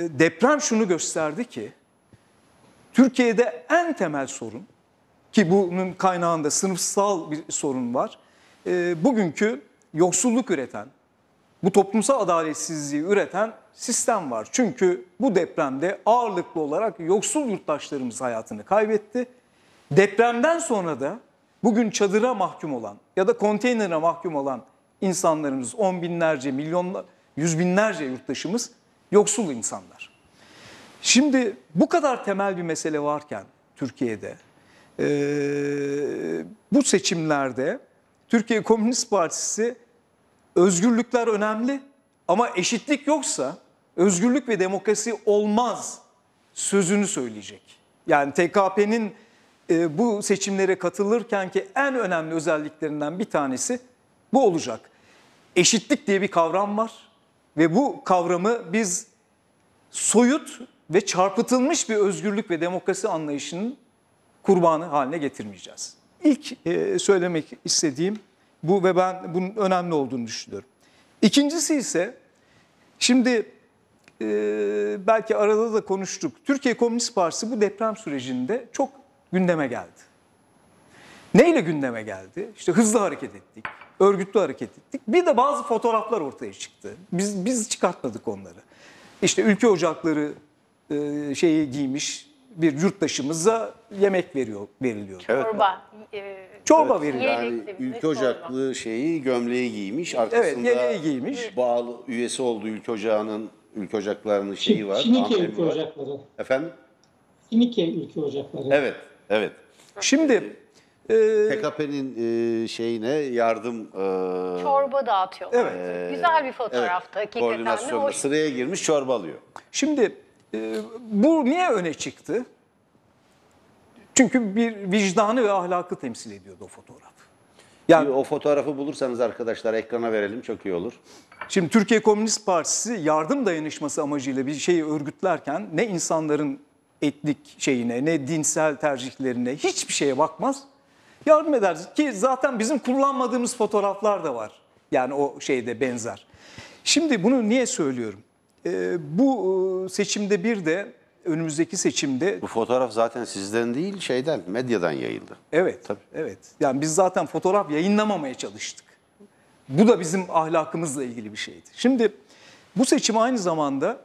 E, deprem şunu gösterdi ki Türkiye'de en temel sorun ki bunun kaynağında sınıfsal bir sorun var. E, bugünkü yoksulluk üreten, bu toplumsal adaletsizliği üreten sistem var. Çünkü bu depremde ağırlıklı olarak yoksul yurttaşlarımız hayatını kaybetti. Depremden sonra da bugün çadıra mahkum olan ya da konteynere mahkum olan insanlarımız on binlerce, milyon, yüz binlerce yurttaşımız Yoksul insanlar. Şimdi bu kadar temel bir mesele varken Türkiye'de e, bu seçimlerde Türkiye Komünist Partisi özgürlükler önemli ama eşitlik yoksa özgürlük ve demokrasi olmaz sözünü söyleyecek. Yani TKP'nin e, bu seçimlere katılırken ki en önemli özelliklerinden bir tanesi bu olacak. Eşitlik diye bir kavram var ve bu kavramı biz soyut ve çarpıtılmış bir özgürlük ve demokrasi anlayışının kurbanı haline getirmeyeceğiz. İlk e, söylemek istediğim bu ve ben bunun önemli olduğunu düşünüyorum. İkincisi ise şimdi e, belki arada da konuştuk. Türkiye Komünist Partisi bu deprem sürecinde çok gündeme geldi. Neyle gündeme geldi? İşte hızlı hareket ettik örgütlü hareket ettik. Bir de bazı fotoğraflar ortaya çıktı. Biz biz çıkartmadık onları. İşte ülke ocakları e, şeyi giymiş bir yurttaşımıza yemek veriyor veriliyor. Evet. Çorba. e, Çorba veriliyor. Yani ülke sorma. ocaklı şeyi gömleği giymiş. Evet, Arkasında yeleği giymiş. bağlı üyesi olduğu ülke ocağının ülke ocaklarının şeyi var. Şinike ülke var. ocakları. Efendim? Şinike ülke ocakları. Evet. Evet. Şimdi ee, ee, TKP'nin e, şeyine yardım e, Çorba dağıtıyor. Evet. Güzel bir fotoğrafta evet, hakikaten sıraya girmiş çorba alıyor. Şimdi e, bu niye öne çıktı? Çünkü bir vicdanı ve ahlakı temsil ediyordu o fotoğraf. Yani O fotoğrafı bulursanız arkadaşlar ekrana verelim çok iyi olur. Şimdi Türkiye Komünist Partisi yardım dayanışması amacıyla bir şeyi örgütlerken ne insanların etnik şeyine ne dinsel tercihlerine hiçbir şeye bakmaz yardım eder. Ki zaten bizim kullanmadığımız fotoğraflar da var. Yani o şeyde benzer. Şimdi bunu niye söylüyorum? Ee, bu e, seçimde bir de önümüzdeki seçimde... Bu fotoğraf zaten sizden değil şeyden, medyadan yayıldı. Evet, Tabii. evet. Yani biz zaten fotoğraf yayınlamamaya çalıştık. Bu da bizim ahlakımızla ilgili bir şeydi. Şimdi bu seçim aynı zamanda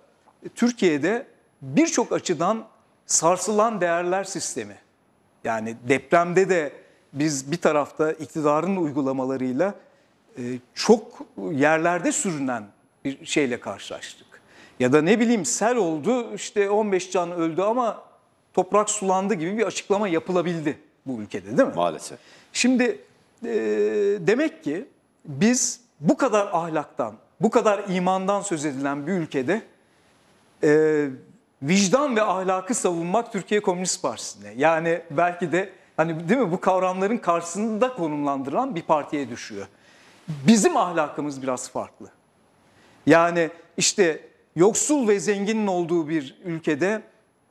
e, Türkiye'de birçok açıdan sarsılan değerler sistemi. Yani depremde de biz bir tarafta iktidarın uygulamalarıyla e, çok yerlerde sürünen bir şeyle karşılaştık. Ya da ne bileyim sel oldu işte 15 can öldü ama toprak sulandı gibi bir açıklama yapılabildi bu ülkede değil mi? Maalesef. Şimdi e, demek ki biz bu kadar ahlaktan, bu kadar imandan söz edilen bir ülkede e, vicdan ve ahlakı savunmak Türkiye Komünist Partisi'ne yani belki de Hani değil mi bu kavramların karşısında konumlandırılan bir partiye düşüyor. Bizim ahlakımız biraz farklı. Yani işte yoksul ve zenginin olduğu bir ülkede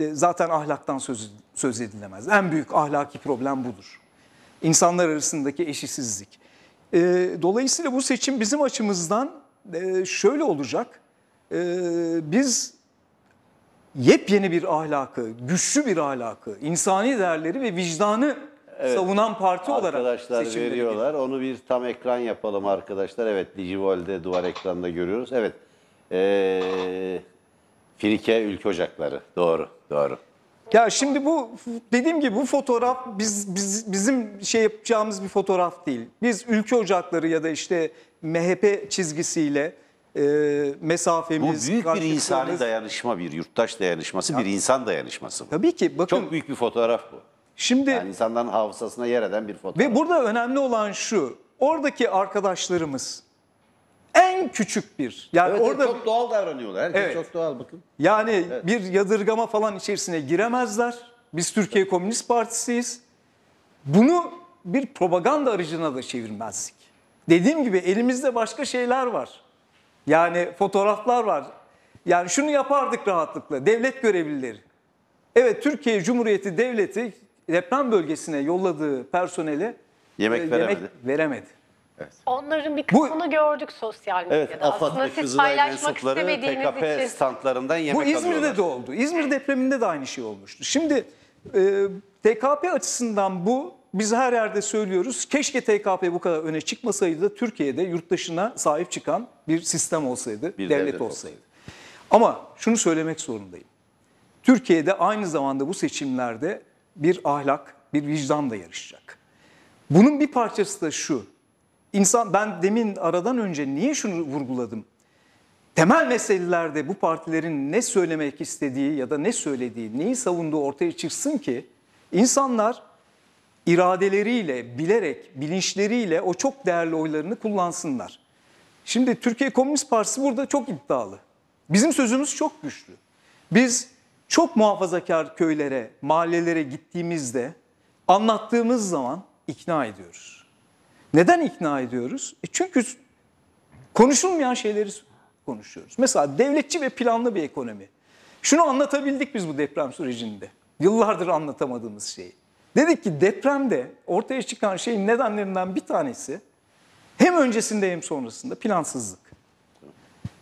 e, zaten ahlaktan söz, söz edilemez. En büyük ahlaki problem budur. İnsanlar arasındaki eşitsizlik. E, dolayısıyla bu seçim bizim açımızdan e, şöyle olacak. Biz yepyeni bir ahlakı, güçlü bir ahlakı, insani değerleri ve vicdanı evet. savunan parti arkadaşlar olarak arkadaşlar veriyorlar. Gibi. Onu bir tam ekran yapalım arkadaşlar. Evet Digivol'de duvar ekranda görüyoruz. Evet. Ee, Firike Ülke Ocakları. Doğru, doğru. Ya şimdi bu dediğim gibi bu fotoğraf biz, biz bizim şey yapacağımız bir fotoğraf değil. Biz ülke ocakları ya da işte MHP çizgisiyle e, mesafemiz... Bu büyük bir insani dayanışma, bir yurttaş dayanışması, yani, bir insan dayanışması bu. Tabii ki. Bakın, Çok büyük bir fotoğraf bu. Şimdi yani insanların hafızasına yer eden bir fotoğraf. Ve burada önemli olan şu, oradaki arkadaşlarımız en küçük bir. Yani evet, orada çok doğal davranıyorlar. Herkes evet. çok doğal bakın. Yani evet. bir yadırgama falan içerisine giremezler. Biz Türkiye Komünist Partisi'yiz. Bunu bir propaganda aracına da çevirmezdik. Dediğim gibi elimizde başka şeyler var. Yani fotoğraflar var. Yani şunu yapardık rahatlıkla devlet görevlileri. Evet Türkiye Cumhuriyeti Devleti deprem bölgesine yolladığı personeli Yemek e, veremedi. yemek veremedi. Evet. Onların bir kısmını Bu- gördük sosyal medyada. Evet, Aslında ve siz Kızılay paylaşmak istemediğiniz için. TKP standlarından yemek Bu İzmir'de alıyorlar. de oldu. İzmir depreminde de aynı şey olmuştu. Şimdi e, TKP açısından bu biz her yerde söylüyoruz. Keşke TKP bu kadar öne çıkmasaydı da Türkiye'de yurttaşına sahip çıkan bir sistem olsaydı, bir devlet, devlet olsaydı. Olsun. Ama şunu söylemek zorundayım. Türkiye'de aynı zamanda bu seçimlerde bir ahlak, bir vicdan da yarışacak. Bunun bir parçası da şu. İnsan ben demin aradan önce niye şunu vurguladım? Temel meselelerde bu partilerin ne söylemek istediği ya da ne söylediği, neyi savunduğu ortaya çıksın ki insanlar iradeleriyle, bilerek, bilinçleriyle o çok değerli oylarını kullansınlar. Şimdi Türkiye Komünist Partisi burada çok iddialı. Bizim sözümüz çok güçlü. Biz çok muhafazakar köylere, mahallelere gittiğimizde anlattığımız zaman ikna ediyoruz. Neden ikna ediyoruz? E çünkü konuşulmayan şeyleri konuşuyoruz. Mesela devletçi ve planlı bir ekonomi. Şunu anlatabildik biz bu deprem sürecinde. Yıllardır anlatamadığımız şeyi. Dedik ki depremde ortaya çıkan şeyin nedenlerinden bir tanesi hem öncesinde hem sonrasında plansızlık.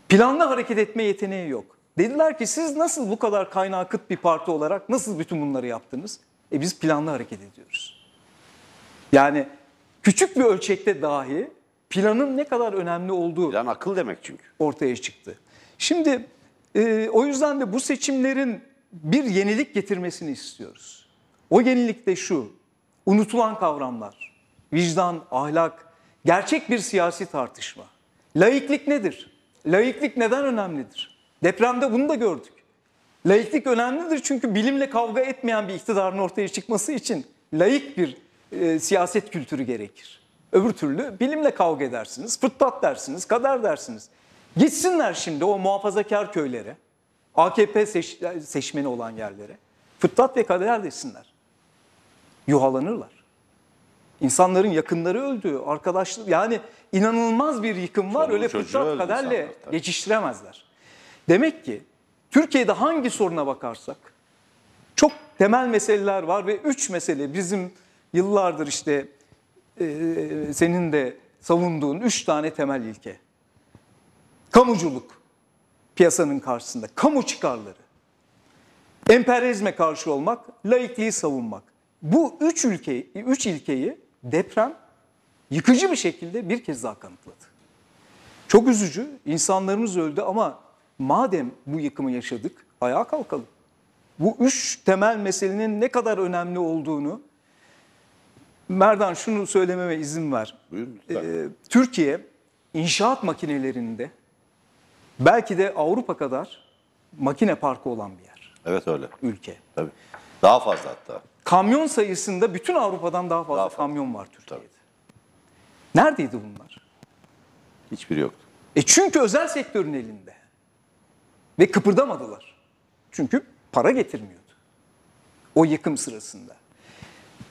Planlı hareket etme yeteneği yok. Dediler ki siz nasıl bu kadar kaynağı kıt bir parti olarak nasıl bütün bunları yaptınız? E biz planlı hareket ediyoruz. Yani küçük bir ölçekte dahi planın ne kadar önemli olduğu Plan akıl demek çünkü. ortaya çıktı. Şimdi e, o yüzden de bu seçimlerin bir yenilik getirmesini istiyoruz. O yenilikte şu, unutulan kavramlar, vicdan, ahlak, gerçek bir siyasi tartışma. Laiklik nedir? Laiklik neden önemlidir? Depremde bunu da gördük. Laiklik önemlidir çünkü bilimle kavga etmeyen bir iktidarın ortaya çıkması için laik bir e, siyaset kültürü gerekir. Öbür türlü bilimle kavga edersiniz, fırtlat dersiniz, kader dersiniz. Gitsinler şimdi o muhafazakar köylere, AKP seç, seçmeni olan yerlere, fırtlat ve kader desinler yuhalanırlar. İnsanların yakınları öldü, arkadaşları yani inanılmaz bir yıkım var. Çoluk Öyle fıtrat kaderle insanlar, geçiştiremezler. Demek ki Türkiye'de hangi soruna bakarsak çok temel meseleler var ve üç mesele bizim yıllardır işte e, senin de savunduğun üç tane temel ilke. Kamuculuk piyasanın karşısında, kamu çıkarları, emperyalizme karşı olmak, laikliği savunmak. Bu üç, ülke, üç ilkeyi deprem yıkıcı bir şekilde bir kez daha kanıtladı. Çok üzücü, insanlarımız öldü ama madem bu yıkımı yaşadık ayağa kalkalım. Bu üç temel meselenin ne kadar önemli olduğunu, Merdan şunu söylememe izin ver. Buyurun, ee, Türkiye inşaat makinelerinde belki de Avrupa kadar makine parkı olan bir yer. Evet öyle. Ülke. Tabii. Daha fazla hatta. Kamyon sayısında bütün Avrupa'dan daha fazla daha fazla. kamyon var Türkiye'de. Tabii. Neredeydi bunlar? Hiçbiri yoktu. E çünkü özel sektörün elinde. Ve kıpırdamadılar. Çünkü para getirmiyordu. O yıkım sırasında.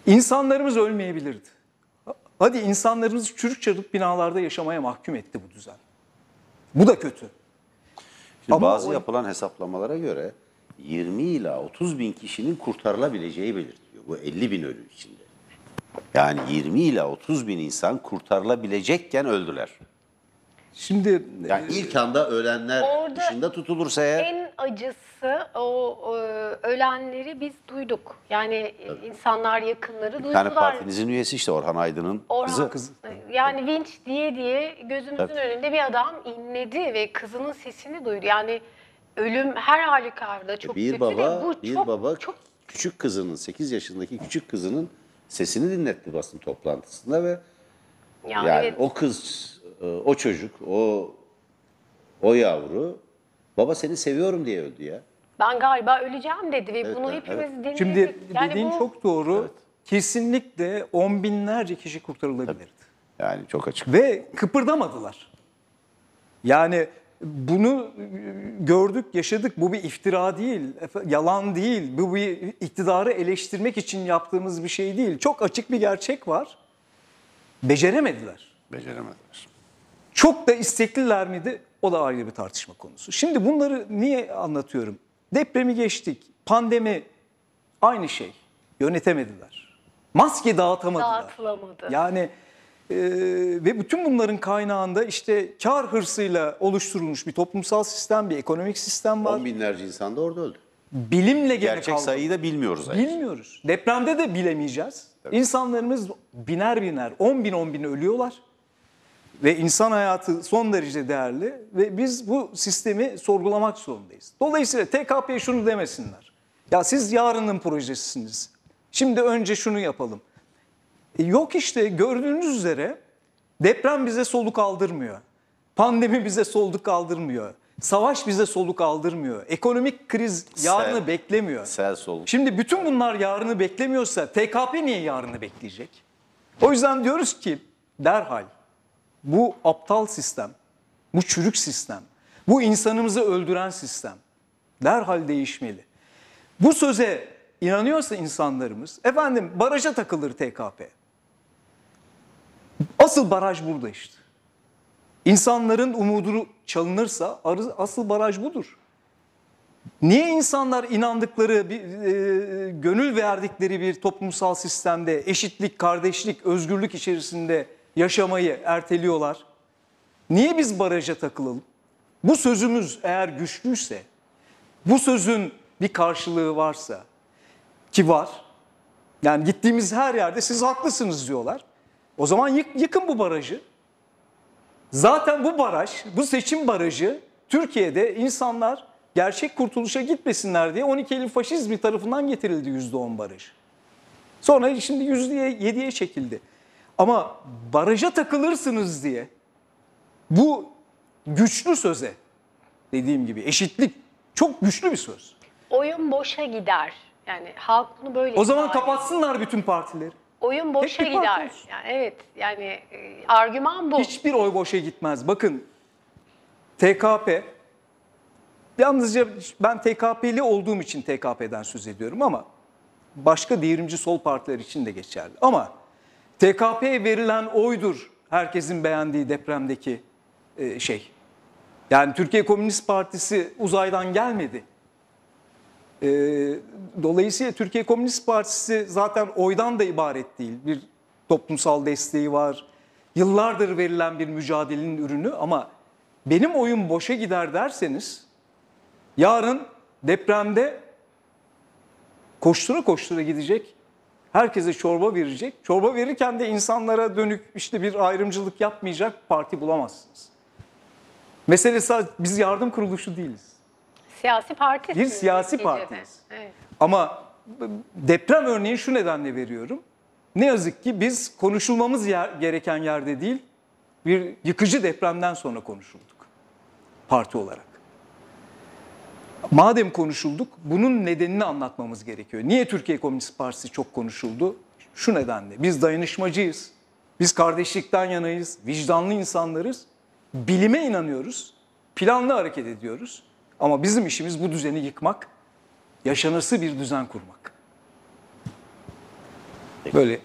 İnsanlarımız ölmeyebilirdi. Hadi insanlarımızı çürük çarık binalarda yaşamaya mahkum etti bu düzen. Bu da kötü. Şimdi Ama bazı o... yapılan hesaplamalara göre 20 ila 30 bin kişinin kurtarılabileceği belirtiliyor. Bu 50 bin ölü içinde. Yani 20 ile 30 bin insan kurtarılabilecekken öldüler. Şimdi yani e, ilk anda ölenler dışında tutulursa eğer en acısı o, ölenleri biz duyduk. Yani evet. insanlar yakınları duydular. Yani partinizin üyesi işte Orhan Aydın'ın Orhan, kızı. kızı. Yani vinç diye diye gözümüzün evet. önünde bir adam inledi ve kızının sesini duydu. Yani ölüm her halükarda çok bir kötü baba, bu bir çok, baba çok küçük kızının 8 yaşındaki küçük kızının sesini dinletti basın toplantısında ve Ya yani evet. o kız e, o çocuk o o yavru baba seni seviyorum diye öldü ya. Ben galiba öleceğim dedi ve bunu evet, hepimiz dinledik. Şimdi yani dediğin bu çok doğru. Evet. Kesinlikle on binlerce kişi kurtarılabilirdi. Yani çok açık. Ve kıpırdamadılar. Yani bunu e, gördük, yaşadık. Bu bir iftira değil, yalan değil. Bu bir iktidarı eleştirmek için yaptığımız bir şey değil. Çok açık bir gerçek var. Beceremediler. Beceremediler. Çok da istekliler miydi? O da ayrı bir tartışma konusu. Şimdi bunları niye anlatıyorum? Depremi geçtik, pandemi aynı şey. Yönetemediler. Maske dağıtamadılar. Dağıtılamadı. Yani ee, ve bütün bunların kaynağında işte kar hırsıyla oluşturulmuş bir toplumsal sistem, bir ekonomik sistem var. On binlerce insan da orada öldü. Bilimle gene Gerçek kaldı. sayıyı da bilmiyoruz. Ayrıca. Bilmiyoruz. Depremde de bilemeyeceğiz. Tabii. İnsanlarımız biner biner, on bin on bin ölüyorlar. Ve insan hayatı son derece değerli ve biz bu sistemi sorgulamak zorundayız. Dolayısıyla TKP şunu demesinler. Ya siz yarının projesisiniz. Şimdi önce şunu yapalım. E, yok işte gördüğünüz üzere deprem bize soluk aldırmıyor. Pandemi bize soluk aldırmıyor. Savaş bize soluk aldırmıyor. Ekonomik kriz yarını sel, beklemiyor. Sel soluk. Şimdi bütün bunlar yarını beklemiyorsa TKP niye yarını bekleyecek? O yüzden diyoruz ki derhal bu aptal sistem, bu çürük sistem, bu insanımızı öldüren sistem derhal değişmeli. Bu söze inanıyorsa insanlarımız, efendim baraja takılır TKP. Asıl baraj burada işte. İnsanların umudu çalınırsa asıl baraj budur. Niye insanlar inandıkları, bir, e, gönül verdikleri bir toplumsal sistemde eşitlik, kardeşlik, özgürlük içerisinde yaşamayı erteliyorlar? Niye biz baraja takılalım? Bu sözümüz eğer güçlüyse, bu sözün bir karşılığı varsa ki var. Yani gittiğimiz her yerde siz haklısınız diyorlar. O zaman yıkın bu barajı. Zaten bu baraj, bu seçim barajı Türkiye'de insanlar gerçek kurtuluşa gitmesinler diye 12 Eylül faşizmi tarafından getirildi %10 baraj. Sonra şimdi %7'ye çekildi. Ama baraja takılırsınız diye bu güçlü söze dediğim gibi eşitlik çok güçlü bir söz. Oyun boşa gider. Yani halk bunu böyle O zaman kapatsınlar bütün partileri oyun boşa gider. Yani evet yani e, argüman bu. Hiçbir oy boşa gitmez. Bakın TKP yalnızca ben TKP'li olduğum için TKP'den söz ediyorum ama başka devrimci sol partiler için de geçerli. Ama TKP'ye verilen oydur herkesin beğendiği depremdeki e, şey. Yani Türkiye Komünist Partisi uzaydan gelmedi. E, dolayısıyla Türkiye Komünist Partisi zaten oydan da ibaret değil. Bir toplumsal desteği var. Yıllardır verilen bir mücadelenin ürünü ama benim oyun boşa gider derseniz yarın depremde koştura koştura gidecek, herkese çorba verecek. Çorba verirken de insanlara dönük işte bir ayrımcılık yapmayacak parti bulamazsınız. Mesele sadece biz yardım kuruluşu değiliz. Siyasi parti. Bir siyasi partiyiz. Evet. Ama deprem örneği şu nedenle veriyorum. Ne yazık ki biz konuşulmamız yer, gereken yerde değil, bir yıkıcı depremden sonra konuşulduk parti olarak. Madem konuşulduk, bunun nedenini anlatmamız gerekiyor. Niye Türkiye Komünist Partisi çok konuşuldu? Şu nedenle, biz dayanışmacıyız, biz kardeşlikten yanayız, vicdanlı insanlarız, bilime inanıyoruz, planlı hareket ediyoruz. Ama bizim işimiz bu düzeni yıkmak, yaşanası bir düzen kurmak. Böyle